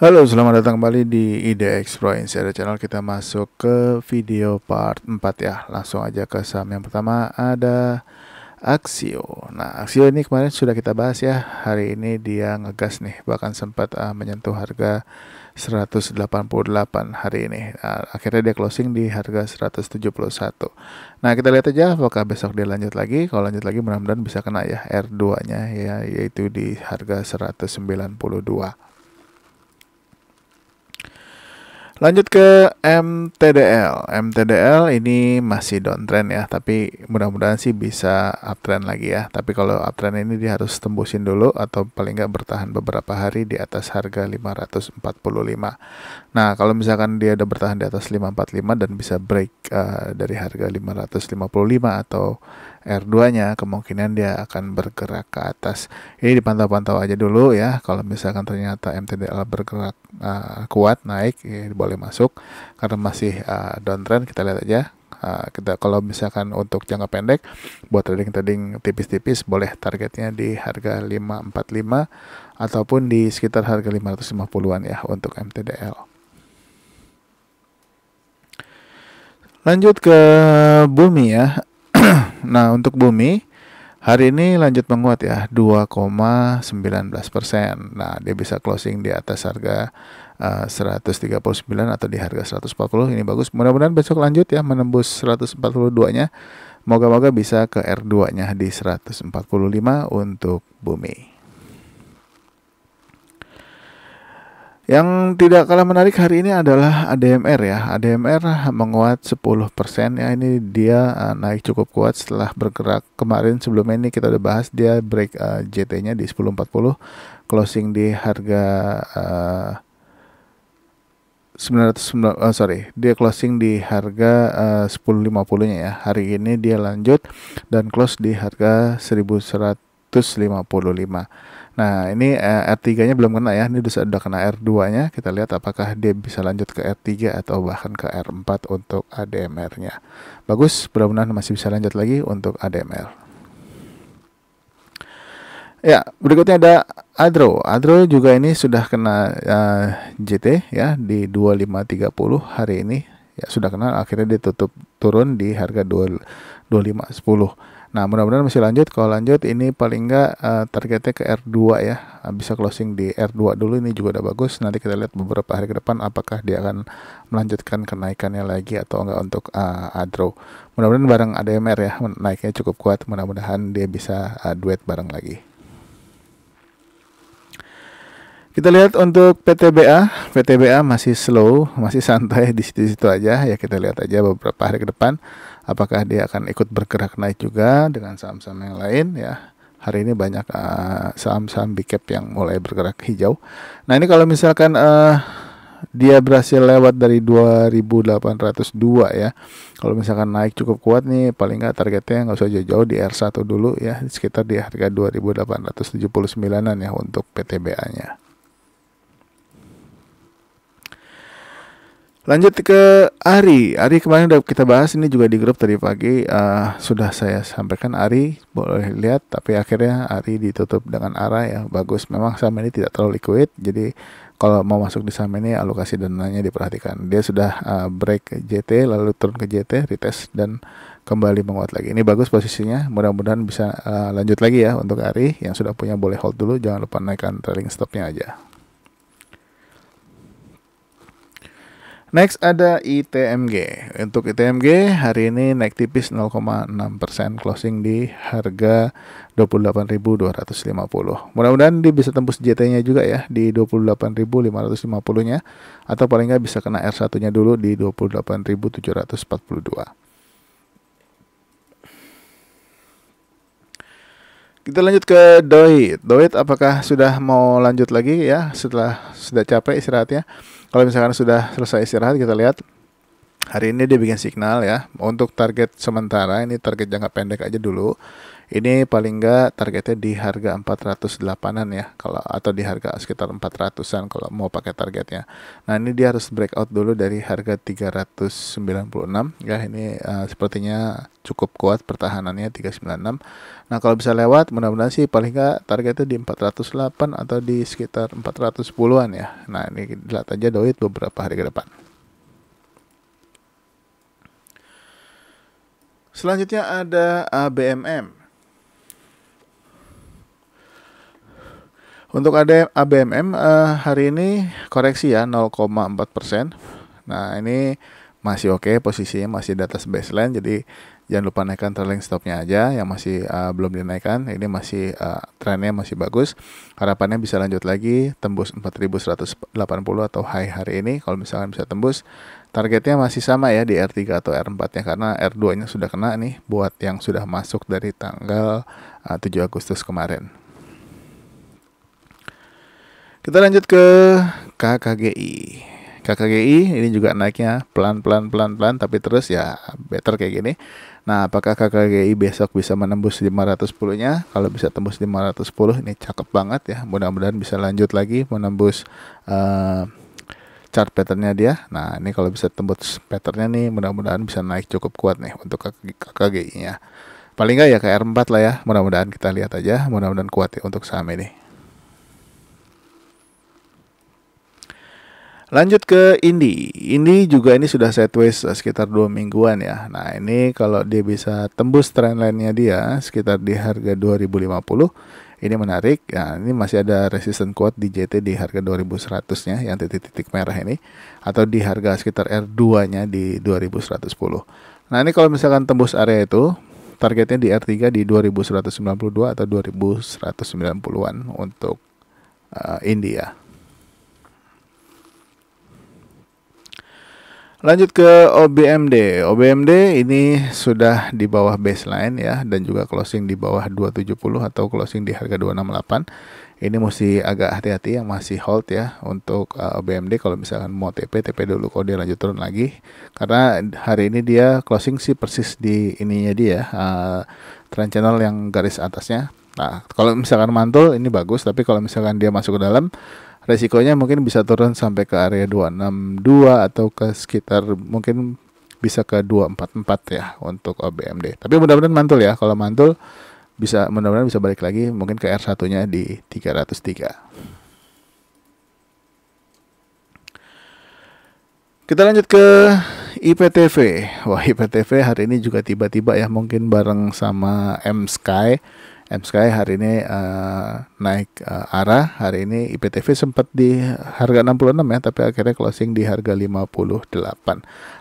Halo, selamat datang kembali di ide Explore Insider Channel. Kita masuk ke video part 4 ya. Langsung aja ke saham yang pertama ada Axio. Nah, Axio ini kemarin sudah kita bahas ya. Hari ini dia ngegas nih, bahkan sempat uh, menyentuh harga 188 hari ini. Nah, akhirnya dia closing di harga 171. Nah, kita lihat aja apakah besok dia lanjut lagi. Kalau lanjut lagi mudah-mudahan bisa kena ya R2-nya ya yaitu di harga 192. Lanjut ke MTDL. MTDL ini masih downtrend ya, tapi mudah-mudahan sih bisa uptrend lagi ya. Tapi kalau uptrend ini dia harus tembusin dulu atau paling nggak bertahan beberapa hari di atas harga 545. Nah, kalau misalkan dia ada bertahan di atas 545 dan bisa break uh, dari harga 555 atau R2-nya kemungkinan dia akan bergerak ke atas. Ini dipantau-pantau aja dulu ya. Kalau misalkan ternyata MTDL bergerak uh, kuat naik ya boleh masuk karena masih uh, downtrend kita lihat aja Uh, kita kalau misalkan untuk jangka pendek buat trading trading tipis-tipis boleh targetnya di harga 545 ataupun di sekitar harga 550-an ya untuk MTDL. Lanjut ke bumi ya. nah, untuk bumi hari ini lanjut menguat ya 2,19 persen. Nah, dia bisa closing di atas harga eh, uh, 139 atau di harga 140. Ini bagus. Mudah-mudahan besok lanjut ya menembus 142-nya. Moga-moga bisa ke R2-nya di 145 untuk bumi. Yang tidak kalah menarik hari ini adalah ADMR ya. ADMR menguat 10% ya. Ini dia uh, naik cukup kuat setelah bergerak kemarin sebelum ini kita udah bahas dia break uh, eh, JT-nya di 10.40 closing di harga uh, 909 uh, sorry, dia closing di harga eh, uh, 10.50-nya ya. Hari ini dia lanjut dan close di harga 1155. Nah, ini eh, R3-nya belum kena ya. Ini sudah, kena R2-nya. Kita lihat apakah dia bisa lanjut ke R3 atau bahkan ke R4 untuk ADMR-nya. Bagus, mudah-mudahan masih bisa lanjut lagi untuk ADMR. Ya, berikutnya ada Adro. Adro juga ini sudah kena uh, eh, JT ya di 2530 hari ini. Ya, sudah kena akhirnya ditutup turun di harga 2510. Nah, mudah-mudahan masih lanjut. Kalau lanjut ini paling nggak uh, targetnya ke R2 ya. Eh, bisa closing di R2 dulu ini juga udah bagus. Nanti kita lihat beberapa hari ke depan apakah dia akan melanjutkan kenaikannya lagi atau enggak untuk uh, Adro. Mudah-mudahan bareng ADMR ya naiknya cukup kuat. Mudah-mudahan dia bisa uh, duet bareng lagi. Kita lihat untuk PTBA, PTBA masih slow, masih santai di situ-situ aja ya kita lihat aja beberapa hari ke depan apakah dia akan ikut bergerak naik juga dengan saham-saham yang lain ya hari ini banyak saham eh, saham-saham big cap e yang mulai bergerak hijau nah ini kalau misalkan uh, dia berhasil lewat dari 2802 ya. Kalau misalkan naik cukup kuat nih, paling nggak targetnya nggak usah jauh-jauh di R1 dulu ya, sekitar di harga 2879-an ya untuk PTBA-nya. Lanjut ke Ari. Ari kemarin udah kita bahas ini juga di grup tadi pagi uh, sudah saya sampaikan Ari boleh lihat tapi akhirnya Ari ditutup dengan arah ya bagus. Memang saham ini tidak terlalu liquid jadi kalau mau masuk di saham ini alokasi dananya diperhatikan. Dia sudah uh, break JT lalu turun ke JT retest dan kembali menguat lagi. Ini bagus posisinya. Mudah-mudahan bisa uh, lanjut lagi ya untuk Ari yang sudah punya boleh hold dulu jangan lupa naikkan trailing stopnya aja. Next ada ITMG. Untuk ITMG hari ini naik tipis 0,6% closing di harga 28.250. Mudah-mudahan dia bisa tembus JT-nya juga ya di 28.550-nya atau paling nggak bisa kena R1-nya dulu di 28.742. Kita lanjut ke Doit. Doit apakah sudah mau lanjut lagi ya setelah sudah capek istirahatnya? Kalau misalkan sudah selesai istirahat kita lihat hari ini dia bikin signal ya. Untuk target sementara ini target jangka pendek aja dulu. Ini paling enggak targetnya di harga 408-an ya kalau atau di harga sekitar 400-an kalau mau pakai targetnya. Nah, ini dia harus breakout dulu dari harga 396 ya. Ini uh, sepertinya cukup kuat pertahanannya 396. Nah, kalau bisa lewat mudah-mudahan sih paling enggak targetnya di 408 atau di sekitar 410-an ya. Nah, ini lihat aja doit beberapa hari ke depan. Selanjutnya ada ABMM. Eh, Untuk ada ABMM uh, hari ini koreksi ya 0,4 persen. Nah ini masih oke okay, posisinya masih di atas baseline jadi jangan lupa naikkan trailing stopnya aja yang masih uh, belum dinaikkan ini masih uh, eh, trennya masih bagus harapannya bisa lanjut lagi tembus 4180 atau high hari ini kalau misalkan bisa tembus Targetnya masih sama ya di R3 atau R4 ya karena R2 nya sudah kena nih buat yang sudah masuk dari tanggal 7 eh, Agustus kemarin. Kita lanjut ke KKGI. KKGI ini juga naiknya pelan-pelan pelan-pelan tapi terus ya better kayak gini. Nah, apakah KKGI besok bisa menembus 510-nya? Kalau bisa tembus 510 ini cakep banget ya. Mudah-mudahan bisa lanjut lagi menembus uh, chart patternnya dia. Nah ini kalau bisa tembus patternnya nih mudah-mudahan bisa naik cukup kuat nih untuk kkg nya Paling nggak ya ke R4 lah ya. Mudah-mudahan kita lihat aja. Mudah-mudahan kuat ya untuk saham ini. Lanjut ke Indi. Indi juga ini sudah sideways sekitar dua mingguan ya. Nah ini kalau dia bisa tembus trendline-nya dia sekitar di harga 2050 ini menarik. Ya, ini masih ada resistance kuat di JT di harga 2100-nya yang titik-titik merah ini atau di harga sekitar R2-nya di 2110. Nah, ini kalau misalkan tembus area itu targetnya di R3 di 2192 atau 2190-an untuk uh, India. Lanjut ke OBMD. OBMD ini sudah di bawah baseline ya dan juga closing di bawah 270 atau closing di harga 268. Ini mesti agak hati-hati yang masih hold ya untuk uh, OBMD kalau misalkan mau TP TP dulu kalau dia lanjut turun lagi karena hari ini dia closing sih persis di ininya dia uh, trend channel yang garis atasnya. Nah, kalau misalkan mantul ini bagus tapi kalau misalkan dia masuk ke dalam resikonya mungkin bisa turun sampai ke area 262 atau ke sekitar mungkin bisa ke 244 ya untuk OBMD. Tapi mudah-mudahan mantul ya. Kalau mantul bisa mudah-mudahan bisa balik lagi mungkin ke R1-nya di 303. Kita lanjut ke IPTV. Wah, IPTV hari ini juga tiba-tiba ya mungkin bareng sama M Sky MSCI hari ini uh, naik uh, arah. Hari ini IPTV sempat di harga 66 ya, tapi akhirnya closing di harga 58.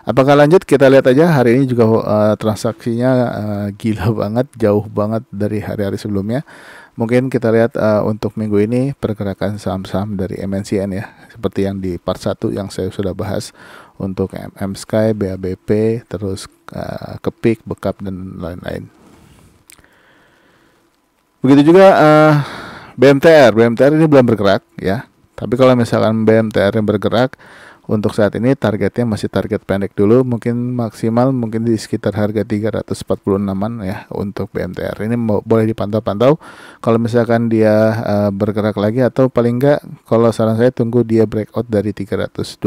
Apakah lanjut? Kita lihat aja. Hari ini juga uh, transaksinya uh, gila banget, jauh banget dari hari-hari sebelumnya. Mungkin kita lihat uh, untuk minggu ini pergerakan saham-saham dari MNCN ya, seperti yang di part 1 yang saya sudah bahas untuk MSCI, Sky, BABP, terus uh, Kepik, Bekap dan lain-lain. Begitu juga uh, eh, BMTR, BMTR ini belum bergerak ya. Tapi kalau misalkan BMTR yang bergerak, untuk saat ini targetnya masih target pendek dulu mungkin maksimal mungkin di sekitar harga 346an ya untuk BMTR ini boleh dipantau-pantau kalau misalkan dia uh, bergerak lagi atau paling enggak kalau saran saya tunggu dia breakout dari 322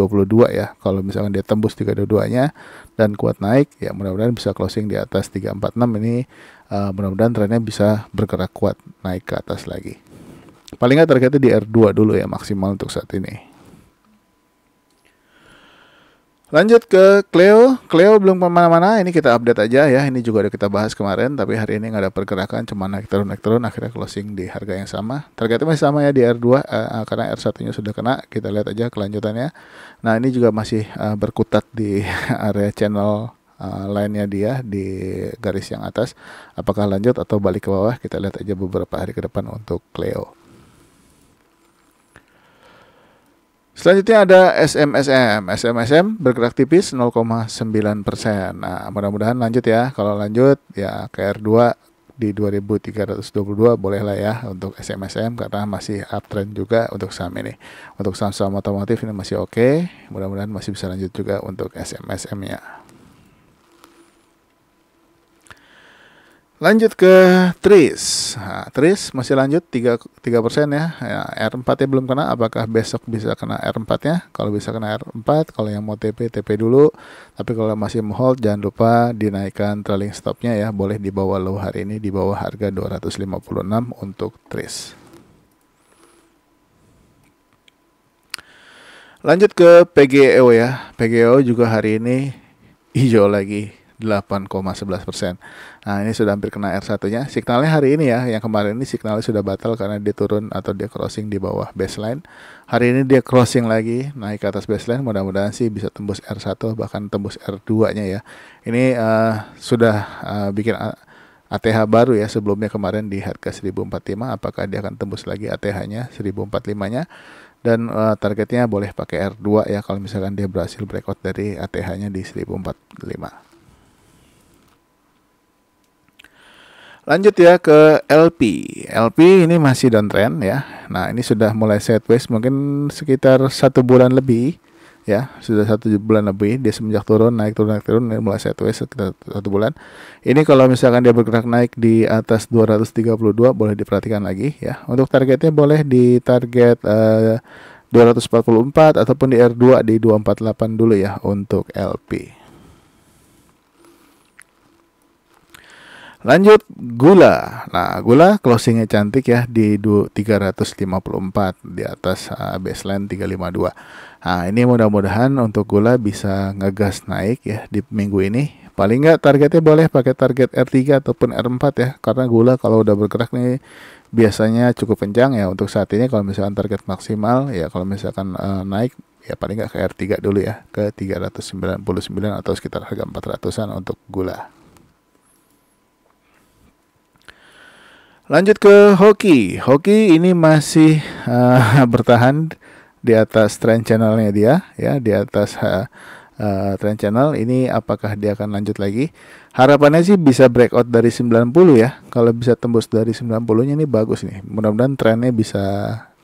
ya kalau misalkan dia tembus 322 nya dan kuat naik ya mudah-mudahan bisa closing di atas 346 ini uh, mudah-mudahan trennya bisa bergerak kuat naik ke atas lagi paling enggak targetnya di R2 dulu ya maksimal untuk saat ini Lanjut ke Cleo. Cleo belum kemana-mana. Ini kita update aja ya. Ini juga ada kita bahas kemarin. Tapi hari ini nggak ada pergerakan. Cuma naik turun, naik turun. Akhirnya closing di harga yang sama. Targetnya masih sama ya di R2. Uh, eh, eh, karena R1-nya sudah kena. Kita lihat aja kelanjutannya. Nah ini juga masih uh, berkutat di area channel uh, lainnya dia di garis yang atas. Apakah lanjut atau balik ke bawah? Kita lihat aja beberapa hari ke depan untuk Cleo. Selanjutnya ada SMSM. SMSM bergerak tipis 0,9 persen. Nah, mudah-mudahan lanjut ya. Kalau lanjut ya KR2 di 2322 bolehlah ya untuk SMSM karena masih uptrend juga untuk saham ini. Untuk saham-saham otomotif ini masih oke. Okay. Mudah-mudahan masih bisa lanjut juga untuk SMSM ya. Lanjut ke Tris. Nah, Tris masih lanjut 3, tiga persen ya. ya. R4-nya belum kena. Apakah besok bisa kena R4-nya? Kalau bisa kena R4, kalau yang mau TP, TP dulu. Tapi kalau masih mau hold, jangan lupa dinaikkan trailing stop-nya ya. Boleh di bawah low hari ini, di bawah harga 256 untuk Tris. Lanjut ke PGEO ya. PGEO juga hari ini hijau lagi 8,11 persen. Nah ini sudah hampir kena R1-nya. Signalnya hari ini ya, yang kemarin ini signalnya sudah batal karena dia turun atau dia crossing di bawah baseline. Hari ini dia crossing lagi, naik ke atas baseline. Mudah-mudahan sih bisa tembus R1 bahkan tembus R2-nya ya. Ini uh, sudah uh, bikin ATH baru ya sebelumnya kemarin di harga 1045 apakah dia akan tembus lagi ATH-nya 1045-nya dan uh, targetnya boleh pakai R2 ya kalau misalkan dia berhasil breakout dari ATH-nya di 1045. Lanjut ya ke LP. LP ini masih downtrend ya. Nah ini sudah mulai sideways mungkin sekitar satu bulan lebih ya sudah satu bulan lebih dia semenjak turun naik turun naik turun mulai sideways sekitar satu bulan ini kalau misalkan dia bergerak naik di atas 232 boleh diperhatikan lagi ya untuk targetnya boleh di target eh, uh, 244 ataupun di R2 di 248 dulu ya untuk LP Lanjut gula. Nah, gula closingnya cantik ya di 354 di atas uh, baseline 352. Nah, ini mudah-mudahan untuk gula bisa ngegas naik ya di minggu ini. Paling nggak targetnya boleh pakai target R3 ataupun R4 ya karena gula kalau udah bergerak nih biasanya cukup kencang ya untuk saat ini kalau misalkan target maksimal ya kalau misalkan uh, naik ya paling nggak ke R3 dulu ya ke 399 atau sekitar harga 400-an untuk gula. Lanjut ke hoki. Hoki ini masih uh, bertahan di atas trend channelnya dia, ya di atas uh, eh, eh, trend channel. Ini apakah dia akan lanjut lagi? Harapannya sih bisa breakout dari 90 ya. Kalau bisa tembus dari 90-nya ini bagus nih. Mudah-mudahan trennya bisa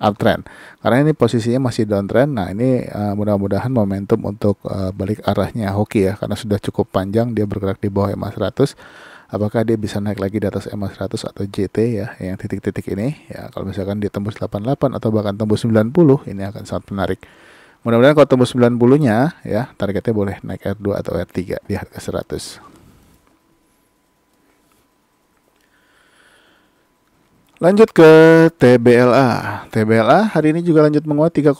uptrend. Karena ini posisinya masih downtrend. Nah, ini uh, mudah-mudahan momentum untuk uh, balik arahnya hoki ya karena sudah cukup panjang dia bergerak di bawah MA 100 apakah dia bisa naik lagi di atas ma 100 atau JT ya yang titik-titik ini ya kalau misalkan dia tembus 88 atau bahkan tembus 90 ini akan sangat menarik mudah-mudahan kalau tembus 90 nya ya targetnya boleh naik R2 atau R3 di harga 100 Lanjut ke TBLA. TBLA hari ini juga lanjut menguat 3,9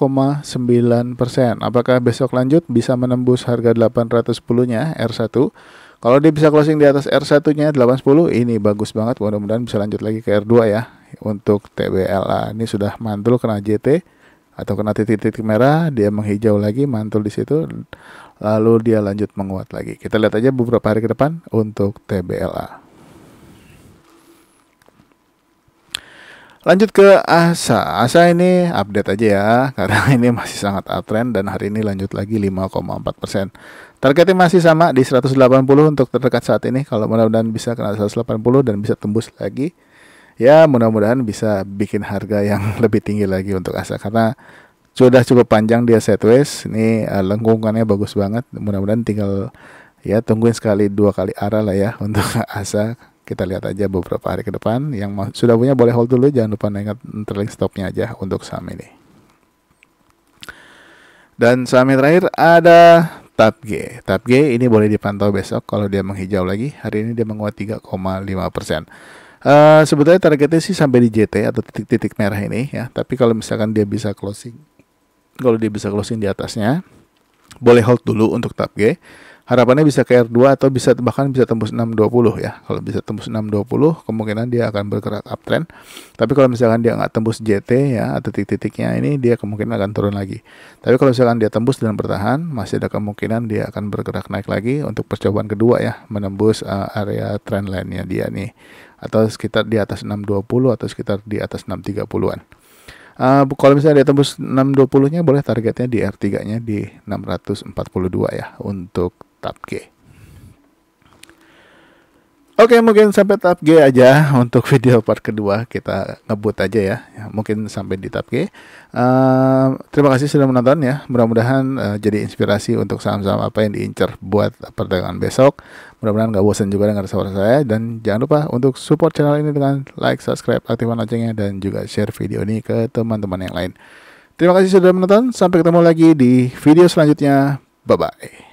persen. Apakah besok lanjut bisa menembus harga 810-nya R1? Kalau dia bisa closing di atas R1-nya 810 ini bagus banget. Mudah-mudahan bisa lanjut lagi ke R2 ya untuk TBLA. Ini sudah mantul kena JT atau kena titik-titik merah, dia menghijau lagi, mantul di situ. Lalu dia lanjut menguat lagi. Kita lihat aja beberapa hari ke depan untuk TBLA. Lanjut ke ASA. ASA ini update aja ya, karena ini masih sangat uptrend dan hari ini lanjut lagi 5,4%. Targetnya masih sama di 180 untuk terdekat saat ini. Kalau mudah-mudahan bisa kena 180 dan bisa tembus lagi. Ya mudah-mudahan bisa bikin harga yang lebih tinggi lagi untuk ASA. Karena sudah cukup panjang dia sideways. Ini uh, lengkungannya bagus banget. Mudah-mudahan tinggal ya tungguin sekali dua kali arah lah ya untuk ASA kita lihat aja beberapa hari ke depan yang sudah punya boleh hold dulu jangan lupa ingat trailing stopnya aja untuk saham ini dan saham yang terakhir ada TAPG. TAPG ini boleh dipantau besok kalau dia menghijau lagi. Hari ini dia menguat 3,5 persen. Uh, sebetulnya targetnya sih sampai di JT atau titik-titik merah ini ya. Tapi kalau misalkan dia bisa closing, kalau dia bisa closing di atasnya, boleh hold dulu untuk G harapannya bisa ke R2 atau bisa bahkan bisa tembus 620 ya. Kalau bisa tembus 620 kemungkinan dia akan bergerak uptrend. Tapi kalau misalkan dia nggak tembus JT ya atau titik-titiknya ini dia kemungkinan akan turun lagi. Tapi kalau misalkan dia tembus dan bertahan masih ada kemungkinan dia akan bergerak naik lagi untuk percobaan kedua ya menembus uh, area trend line-nya dia nih atau sekitar di atas 620 atau sekitar di atas 630-an. Uh, eh, kalau misalnya dia tembus 620-nya boleh targetnya di R3-nya di 642 ya untuk tab G. Oke mungkin sampai tab G aja untuk video part kedua kita ngebut aja ya, ya mungkin sampai di tab G. Uh, terima kasih sudah menonton ya. Mudah-mudahan uh, jadi inspirasi untuk saham-saham apa yang diincar buat perdagangan besok. Mudah-mudahan nggak bosan juga dengar suara saya dan jangan lupa untuk support channel ini dengan like, subscribe, aktifkan loncengnya dan juga share video ini ke teman-teman yang lain. Terima kasih sudah menonton. Sampai ketemu lagi di video selanjutnya. Bye bye.